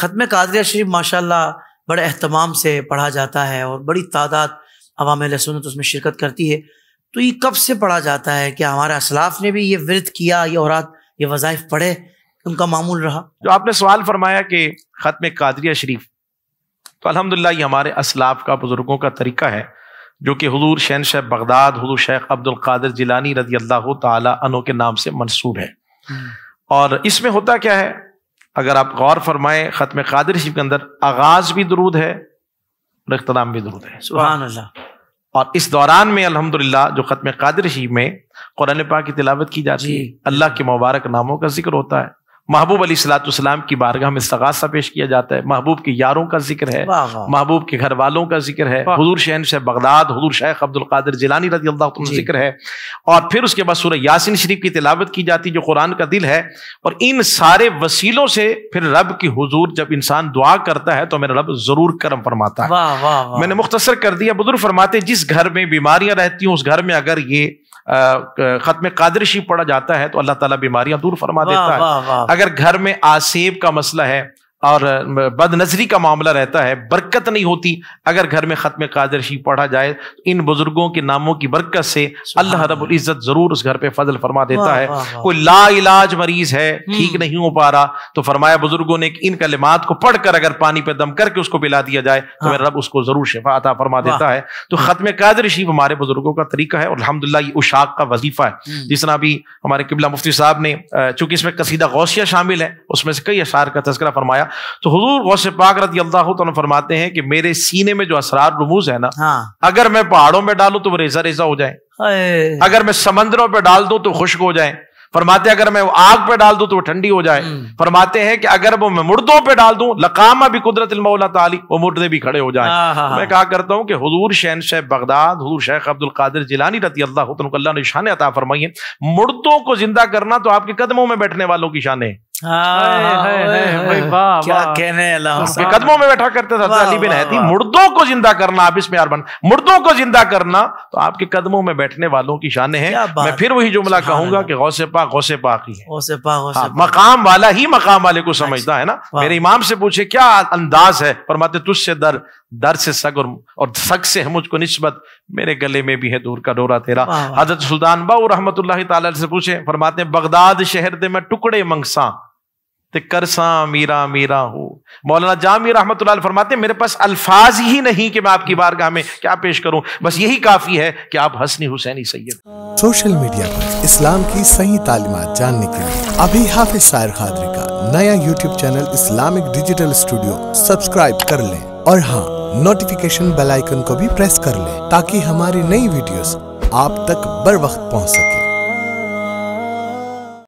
ख़त्म कादरिया शरीफ माशाल्लाह बड़े अहतमाम से पढ़ा जाता है और बड़ी तादाद अवाम सुनत उसमें शिरकत करती है तो ये कब से पढ़ा जाता है क्या हमारे असलाफ ने भी ये विरत किया ये औरत ये वज़ाइफ पढ़े उनका मामूल रहा जो आपने सवाल फरमाया कि ख़त्म कादरिया शरीफ तो अलहमदिल्ला ये हमारे असलाफ का बुज़ुर्गों का तरीका है जो कि हजूर शहन शेख बगदाद हजूर शेख अब्दुल कादिर जिलानी रजी अल्लाह तनों के नाम से मंसूब है हम्म। और इसमें होता क्या है अगर आप गौर फरमाएं ख़त्म कादिर शरीफ के अंदर आगाज़ भी दरूद है और अख्तलाम भी दरूद है सुबह और इस दौरान में अल्हम्दुलिल्लाह जो ख़त्म कादिर शरीफ में कुरान पाक की तिलावत की जाती है अल्लाह के मुबारक नामों का जिक्र होता है महबूब अली सलाम की बारगाह में सगासा पेश किया जाता है महबूब के यारों का जिक्र है महबूब के घर वालों का जिक्र है हजूर शहन शाह बगदाद हजूर शेख अब्दुल कादिर जिलानी रजी अल्लाह जिक्र है और फिर उसके बाद सूर्य यासिन शरीफ की तिलावत की जाती जो कुरान का दिल है और इन सारे वसीलों से फिर रब की हजूर जब इंसान दुआ करता है तो मेरा रब जरूर करम फरमाता है मैंने मुख्तसर कर दिया बुजुर्ग फरमाते जिस घर में बीमारियां रहती हूँ उस घर में अगर ये ख़त्म कादरशी पढ़ा जाता है तो अल्लाह ताला बीमारियां दूर फरमा देता है अगर घर में आसेब का मसला है और बदनजरी का मामला रहता है बरकत नहीं होती अगर घर में ख़त्म कादरशी पढ़ा जाए इन बुजुर्गों के नामों की बरकत से अल्लाह रब्बुल इज़्ज़त ज़रूर उस घर पे फजल फरमा देता है कोई ला इलाज मरीज है हम्म। ठीक नहीं हो पा रहा तो फरमाया बुजुर्गों ने इन कलिमात को पढ़कर अगर पानी पे दम करके उसको पिला दिया जाए तो हाँ। मेरा रब उसको ज़रूर शिफा अता फरमा देता है तो हम्म। ख़त्म कादरशी हमारे बुजुर्गों का तरीका है और अलहमदुल्ला ये उशाक का वजीफ़ा है हम्म। जिस तरह अभी हमारे किबला मुफ्ती साहब ने चूंकि इसमें कसीदा गौसिया शामिल है उसमें से कई अशार का तस्करा फरमाया तो हजूर वश पाक रत अल्लाह तो फरमाते हैं कि मेरे सीने में जो असरार रमूज है ना हाँ। अगर मैं पहाड़ों में डालू तो वो रेजा रेजा हो जाए अगर मैं समंदरों पर डाल दू तो खुश्क हो जाए फरमाते अगर मैं आग पे डाल दूं तो वो ठंडी हो जाए हम्म। फरमाते हैं कि अगर वो मैं मुर्दों पे डाल दूं लकामा भी कुदरत ताली वो मुर्दे भी खड़े हो जाए तो हाँ, हाँ, हाँ। मैं कहा करता हूं कि हजूर शहन शेख बगदाद हजूर शेख अब्दुल कादिर जिलानी रती अल्लाह अल्लाह ने अता फरमाइए मुर्दों को जिंदा करना तो आपके कदमों में बैठने वालों की शान है कदमों में बैठा करते था अली बिन मुर्दों को जिंदा करना आप इसमें बन मुर्दों को जिंदा करना तो आपके कदमों में बैठने वालों की शान है मैं फिर वही जुमला कहूंगा कि गौसे पा गौसे पा की हाँ, मकाम वाला ही मकाम वाले को अच्छा, समझता है ना मेरे इमाम से पूछे क्या अंदाज है परमाते तुझसे दर दर से सग और, सग से है मुझको नस्बत मेरे गले में भी है दूर का डोरा तेरा हजरत सुल्तान बाऊ रहमत से पूछे फरमाते बगदाद शहर दे मैं टुकड़े मंगसा ते तो करसा मीरा मीरा हो मौलाना जामी रहमत फरमाते मेरे पास अल्फाज ही नहीं कि मैं आपकी बारगाह में क्या पेश करूं बस यही काफी है कि आप हसनी हुसैनी सैयद सोशल मीडिया पर इस्लाम की सही तालीमत जानने के लिए अभी हाफिज सायर खादरी का नया YouTube channel Islamic digital studio subscribe कर लें और हाँ नोटिफिकेशन बेलाइकन को भी प्रेस कर लें ताकि हमारी नई वीडियो आप तक बर वक्त पहुँच सके